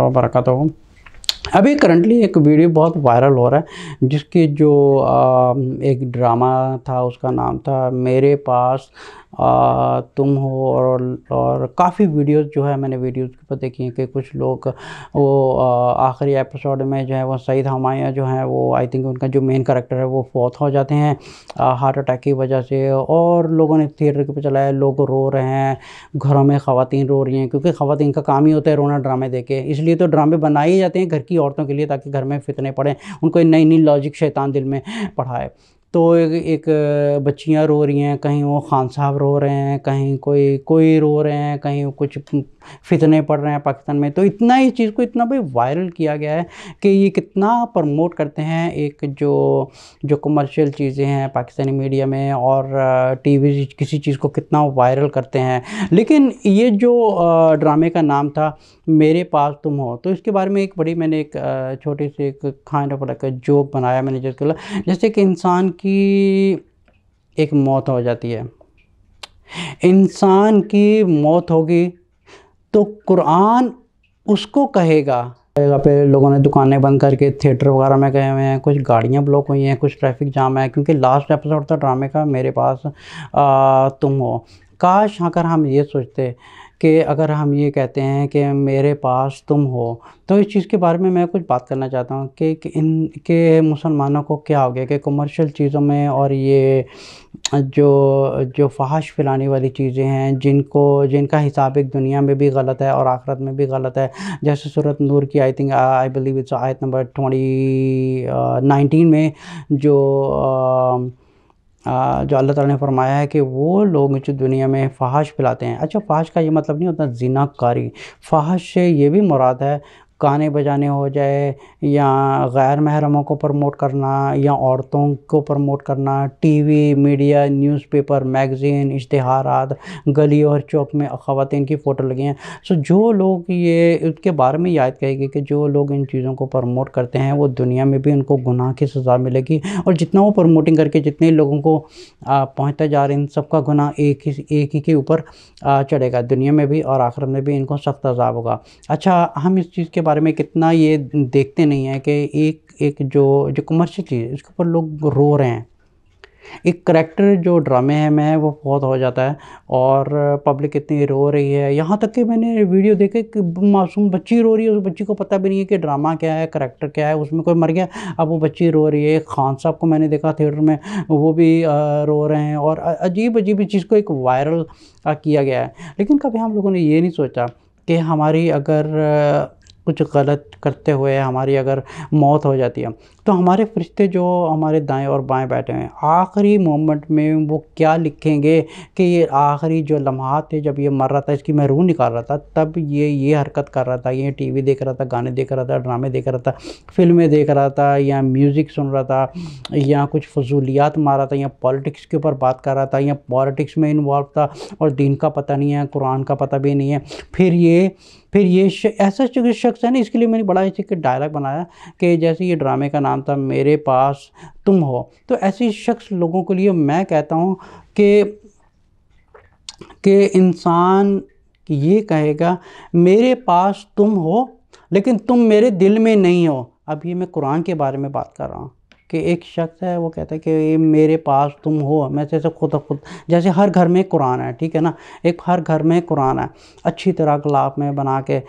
बरकत हो अभी करंटली एक वीडियो बहुत वायरल हो रहा है जिसकी जो आ, एक ड्रामा था उसका नाम था मेरे पास आ, तुम हो और और काफ़ी वीडियोस जो है मैंने वीडियोस पर देखिए कि कुछ लोग वो आखिरी एपिसोड में जो है वो सईद हमाया जो है वो आई थिंक उनका जो मेन करेक्टर है वो फौत हो जाते हैं हार्ट अटैक की वजह से और लोगों ने थिएटर के ऊपर चलाया लोग रो रहे हैं घरों में खातन रो रही हैं क्योंकि खातन का काम ही होता है रोना ड्रामे देखे इसलिए तो ड्रामे बनाए ही जाते हैं घर की औरतों के लिए ताकि घर में फितने पड़े उनको नई नई लॉजिक शैतान दिल में पढ़ाए तो एक, एक बच्चियाँ रो रही हैं कहीं वो खान साहब रो रहे हैं कहीं कोई कोई रो रहे हैं कहीं कुछ फितने पड़ रहे हैं पाकिस्तान में तो इतना ही चीज़ को इतना भाई वायरल किया गया है कि ये कितना प्रमोट करते हैं एक जो जो कमर्शियल चीज़ें हैं पाकिस्तानी मीडिया में और टीवी किसी चीज़ को कितना वायरल करते हैं लेकिन ये जो ड्रामे का नाम था मेरे पास तुम हो तो इसके बारे में एक बड़ी मैंने एक छोटी सी एक खाने पड़ा लाइक जोक बनाया मैंने जिसके लिए जैसे कि इंसान की एक मौत हो जाती है इंसान की मौत होगी तो कुरान उसको कहेगा जगह पे लोगों ने दुकानें बंद करके थिएटर वगैरह में गए हुए हैं कुछ गाड़ियाँ ब्लॉक हुई हैं कुछ ट्रैफिक जाम है क्योंकि लास्ट एपिसोड था ड्रामे का मेरे पास आ, तुम हो काश अगर हम ये सोचते कि अगर हम ये कहते हैं कि मेरे पास तुम हो तो इस चीज़ के बारे में मैं कुछ बात करना चाहता हूँ कि, इन के मुसलमानों को क्या हो गया कि कमर्शियल चीज़ों में और ये जो जो फाश फैलाने वाली चीज़ें हैं जिनको जिनका हिसाब एक दुनिया में भी गलत है और आखरत में भी गलत है जैसे सूरत नूर की I think I believe it's आयत नंबर ट्वेंटी नाइनटीन में जो आ, जो अल्लाह ताला ने फरमाया है कि वो लोग जो दुनिया में फ़ाहश फैलाते हैं अच्छा फ़ाहश का ये मतलब नहीं होता जीनाकारी फ़ाहश से ये भी मुराद है गाने बजाने हो जाए या गैर महरमों को प्रमोट करना या औरतों को प्रमोट करना टीवी मीडिया न्यूज़पेपर मैगज़ीन इश्तहार गली और चौक में ख़वान की फ़ोटो लगी हैं सो जो लोग ये उसके बारे में याद कहेगी कि जो लोग इन चीज़ों को प्रमोट करते हैं वो दुनिया में भी उनको गुनाह की सज़ा मिलेगी और जितना वो प्रमोटिंग करके जितने लोगों को पहुँचता जा रहे हैं इन सबका गुनाह एक ही एक ही के ऊपर चढ़ेगा दुनिया में भी और आखिर में भी इनको सख्त अजाब होगा अच्छा हम इस चीज़ के बारे में कितना ये देखते नहीं है कि एक एक जो जो कमर्शियल चीज़ उसके ऊपर लोग रो रहे हैं एक करेक्टर जो ड्रामे हैं मैं वो बहुत हो जाता है और पब्लिक इतनी रो रही है यहाँ तक कि मैंने वीडियो देखे कि मासूम बच्ची रो रही है उस बच्ची को पता भी नहीं है कि ड्रामा क्या है करेक्टर क्या है उसमें कोई मर गया अब वो बच्ची रो रही है खान साहब को मैंने देखा थिएटर में वो भी रो रहे हैं और अजीब अजीब चीज़ को एक वायरल किया गया है लेकिन कभी हम लोगों ने ये नहीं सोचा कि हमारी अगर कुछ गलत करते हुए हमारी अगर मौत हो जाती है तो हमारे फरिश्ते जो हमारे दाएं और बाएं बैठे हैं आखिरी मोमेंट में वो क्या लिखेंगे कि ये आखिरी जो लम्हा थे जब ये मर रहा था इसकी मैं रूह निकाल रहा था तब ये ये हरकत कर रहा था ये टीवी देख रहा था गाने देख रहा था ड्रामे देख रहा था फिल्में देख रहा था या म्यूज़िक सुन रहा था या कुछ फजूलियात मारा था या पॉलिटिक्स के ऊपर बात कर रहा था या पॉलिटिक्स में इन्वॉल्व था और दीन का पता नहीं है कुरान का पता भी नहीं है फिर ये फिर ये ऐसा शख्स है ना इसके लिए मैंने बड़ा इसे डायलॉग बनाया कि जैसे ये ड्रामे का नाम जानता मेरे पास तुम हो तो ऐसे शख्स लोगों के लिए मैं कहता हूँ कि के इंसान ये कहेगा मेरे पास तुम हो लेकिन तुम मेरे दिल में नहीं हो अब ये मैं कुरान के बारे में बात कर रहा हूँ कि एक शख्स है वो कहता है कि मेरे पास तुम हो मैं जैसे तो खुद खुद जैसे हर घर में कुरान है ठीक है ना एक हर घर में कुरान है अच्छी तरह गुलाब में बना के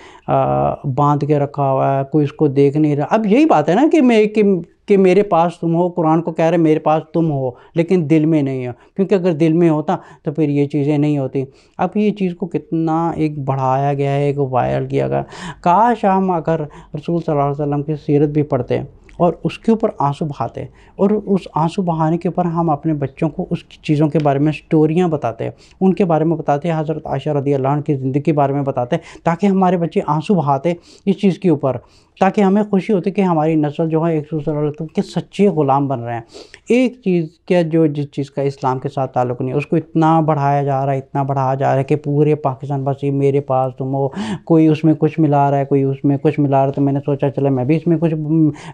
बांध के रखा हुआ है कोई इसको देख नहीं रहा अब यही बात है ना कि मैं कि कि मेरे पास तुम हो कुरान को कह रहे मेरे पास तुम हो लेकिन दिल में नहीं हो क्योंकि अगर दिल में होता तो फिर ये चीज़ें नहीं होती अब ये चीज़ को कितना एक बढ़ाया गया है एक वायरल किया गया काश हम अगर रसूल सल्लल्लाहु अलैहि वसल्लम की सीरत भी पढ़ते हैं और उसके ऊपर आंसू बहाते हैं और उस आंसू बहाने के ऊपर हम अपने बच्चों को उस चीज़ों के बारे में स्टोरियाँ बताते हैं उनके बारे में बताते हैं हज़रत आशा रदी अल्लाह की ज़िंदगी के बारे में बताते हैं ताकि हमारे बच्चे आंसू बहाते इस चीज़ के ऊपर ताकि हमें खुशी होती कि हमारी नस्ल जो है एक दूसरे तो के सच्चे ग़ुलाम बन रहे हैं एक चीज़ क्या जो जिस चीज़ का इस्लाम के साथ ताल्लुक नहीं उसको इतना बढ़ाया जा रहा है इतना बढ़ाया जा रहा है कि पूरे पाकिस्तान बस ये मेरे पास तुम हो कोई उसमें कुछ मिला रहा है कोई उसमें कुछ मिला रहा है तो मैंने सोचा चलो मैं भी इसमें कुछ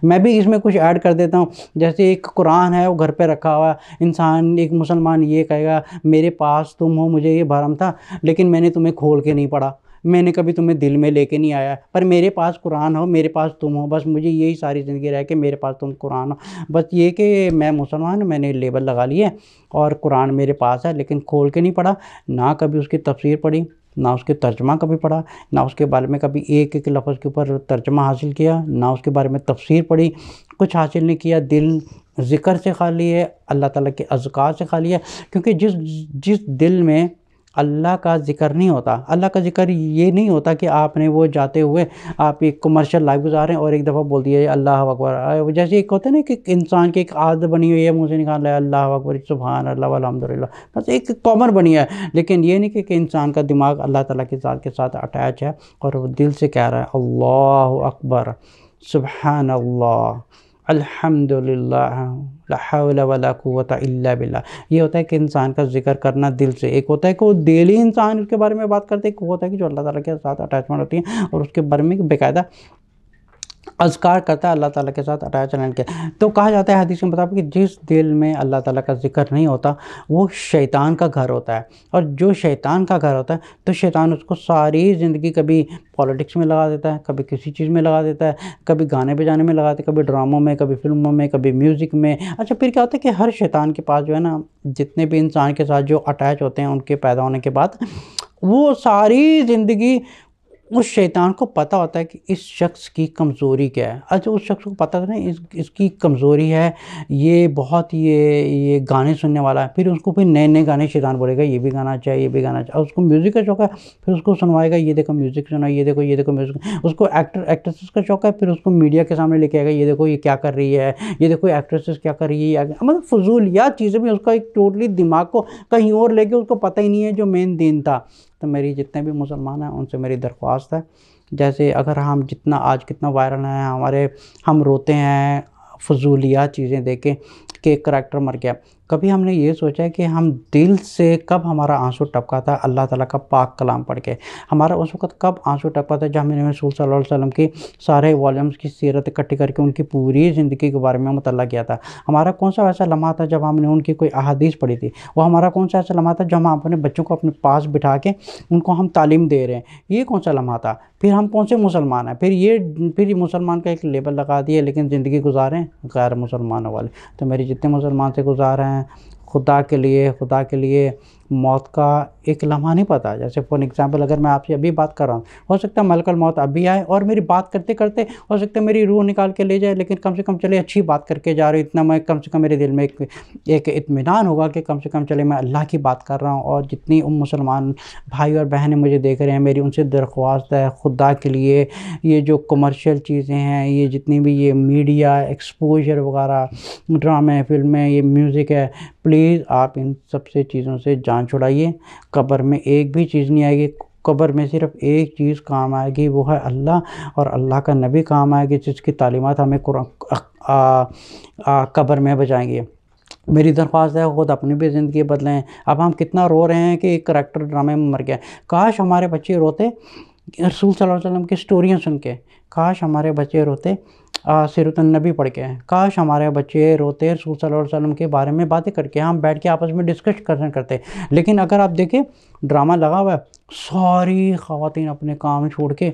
मैं भी ही इसमें कुछ ऐड कर देता हूँ जैसे एक कुरान है वो घर पर रखा हुआ इंसान एक मुसलमान ये कहेगा मेरे पास तुम हो मुझे ये भरम था लेकिन मैंने तुम्हें खोल के नहीं पढ़ा मैंने कभी तुम्हें दिल में लेके नहीं आया पर मेरे पास कुरान हो मेरे पास तुम हो बस मुझे यही सारी ज़िंदगी रह के मेरे पास तुम कुरान हो बस ये कि मैं मुसलमान हूँ मैंने लेबल लगा लिया और कुरान मेरे पास है लेकिन खोल के नहीं पढ़ा ना कभी उसकी तफसीर पढ़ी ना उसके तर्जमा कभी पढ़ा ना उसके बारे में कभी एक एक लफ्ज़ के ऊपर तर्जमा हासिल किया ना उसके बारे में तफसीर पढ़ी कुछ हासिल नहीं किया दिल ज़िक्र से खाली है अल्लाह ताला के अजकार से खाली है क्योंकि जिस जिस दिल में अल्लाह का जिक्र नहीं होता अल्लाह का जिक्र ये नहीं होता कि आपने वो जाते हुए आप एक कमर्शियल लाइफ गुजार रहे हैं और एक दफ़ा बोल दिया अल्लाह अकबर जैसे एक होता है ना कि इंसान की एक आदत बनी हुई है मुझे निकाल लिया अल्लाह अकबर सुबहान अल्लाह अलहमदिल्ला बस एक कॉमन बनी है लेकिन ये नहीं कि, कि इंसान का दिमाग अल्लाह तला के साथ के साथ अटैच है और वो दिल से कह रहा है अल्लाह अकबर सुबहान अल्लाह अलहमदिल्ला ला कुत बिल्ला ये होता है कि इंसान का जिक्र करना दिल से एक होता है कि वो डेली इंसान के बारे में बात करते हैं एक होता है कि जो अल्लाह ताला के साथ अटैचमेंट होती है और उसके बारे में बेकायदा अजकार करता है अल्लाह ताला के साथ अटैच रहने के तो कहा जाता है हदीस के मुताबिक कि जिस दिल में अल्लाह ताला का जिक्र नहीं होता वो शैतान का घर होता है और जो शैतान का घर होता है तो शैतान उसको सारी ज़िंदगी कभी पॉलिटिक्स में लगा देता है कभी किसी चीज़ में लगा देता है कभी गाने बजाने में लगा देता है कभी ड्रामों में कभी फिल्मों में कभी म्यूज़िक में अच्छा फिर क्या होता है कि हर शैतान के पास जो है ना जितने भी इंसान के साथ जो अटैच होते हैं उनके पैदा होने के बाद वो सारी ज़िंदगी उस शैतान को पता होता है कि इस शख्स की कमज़ोरी क्या है अच्छा उस शख्स को पता तो नहीं इस इसकी कमज़ोरी है ये बहुत ये ये गाने सुनने वाला है फिर उसको फिर नए नए गाने शैतान बोलेगा ये भी गाना अच्छा है ये भी गाना अच्छा उसको म्यूज़िक का शौक है फिर उसको सुनवाएगा ये देखो म्यूज़िक सुना ये देखो ये देखो म्यूज़िक उसको एक्टर एक्ट्रेसेस का शौक है फिर उसको मीडिया के सामने लेके आएगा ये देखो ये क्या कर रही है ये देखो एक्ट्रेसेस क्या कर रही है मतलब फजूलियात चीज़ें भी उसका एक टोटली दिमाग को कहीं और लेके उसको पता ही नहीं है जो मेन दिन था तो मेरी जितने भी मुसलमान हैं उनसे मेरी दरख्वास्त है जैसे अगर हम जितना आज कितना वायरल है हमारे हम रोते हैं फजूलिया चीज़ें देखें कि एक मर गया कभी हमने ये सोचा कि हम दिल से कब हमारा आंसू टपका था अल्लाह ताला का पाक कलाम पढ़ के हमारा उस वक्त कब आंसू टपका था जब हमने रसूल सल्लल्लाहु अलैहि वसल्लम की सारे वॉल्यूम्स की सीरत इकट्ठी करके उनकी पूरी ज़िंदगी के बारे में मुतल किया था हमारा कौन सा ऐसा लम्हा था जब हमने उनकी कोई अहदीस पढ़ी थी वो हमारा कौन सा ऐसा लम्हा था जब हम अपने बच्चों को अपने पास बिठा के उनको हम तालीम दे रहे हैं ये कौन सा लम्हा था फिर हम कौन से मुसलमान हैं फिर ये फिर मुसलमान का एक लेबल लगा दिया लेकिन ज़िंदगी गुजारें गैर मुसलमानों वाले तो मेरे जितने मुसलमान से गुजार हैं हैं खुदा के लिए खुदा के लिए मौत का एक लम्हा नहीं पता जैसे फॉर एग्जांपल अगर मैं आपसे अभी बात कर रहा हूँ हो सकता है मलकल मौत अभी आए और मेरी बात करते करते हो सकता है मेरी रूह निकाल के ले जाए लेकिन कम से कम चले अच्छी बात करके जा रही इतना मैं कम से कम मेरे दिल में एक एक इतमान होगा कि कम से कम चले मैं अल्लाह की बात कर रहा हूँ और जितनी उन मुसलमान भाई और बहनें मुझे देख रहे हैं मेरी उनसे दरख्वास्त है खुदा के लिए ये जो कमर्शियल चीज़ें हैं ये जितनी भी ये मीडिया एक्सपोजर वगैरह ड्रामे फिल्में ये म्यूज़िक है प्लीज़ आप इन सबसे चीज़ों से जान जान छुड़ाइए कब्र में एक भी चीज़ नहीं आएगी कब्र में सिर्फ एक चीज़ काम आएगी वो है अल्लाह और अल्लाह का नबी काम आएगी जिसकी तालीमत हमें कब्र में बचाएंगे मेरी दरख्वास्त है ख़ुद अपनी भी ज़िंदगी बदलें अब हम कितना रो रहे हैं कि एक करेक्टर ड्रामे में मर गया काश हमारे बच्चे रोते रसूल सल्लल्लाहु अलैहि वसल्लम की स्टोरियाँ सुन के काश हमारे बच्चे रोते सिरतनबी पढ़ के हैं काश हमारे बच्चे रोते रसूल वसल्लम के बारे में बातें करके हम बैठ के आपस में डिस्कश कर करते लेकिन अगर आप देखें ड्रामा लगा हुआ है सारी खातन अपने काम छोड़ के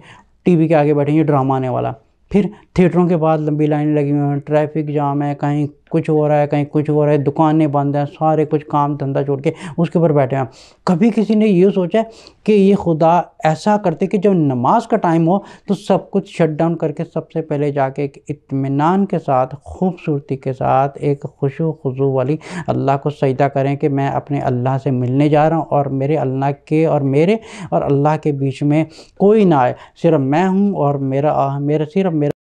टी के आगे बैठेंगे ड्रामा आने वाला फिर थिएटरों के बाद लंबी लाइन लगी हुई है ट्रैफिक जाम है कहीं कुछ हो रहा है कहीं कुछ हो रहा है दुकानें बंद हैं सारे कुछ काम धंधा छोड़ के उसके ऊपर बैठे हैं कभी किसी ने ये सोचा कि ये खुदा ऐसा करते कि जब नमाज का टाइम हो तो सब कुछ शट डाउन करके सबसे पहले जाके एक इतमान के साथ खूबसूरती के साथ एक खुशो खुशू वाली अल्लाह को सजदा करें कि मैं अपने अल्लाह से मिलने जा रहा हूँ और मेरे अल्लाह के और मेरे और अल्लाह के बीच में कोई ना आए सिर्फ मैं हूँ और मेरा मेरा सिर्फ मेरा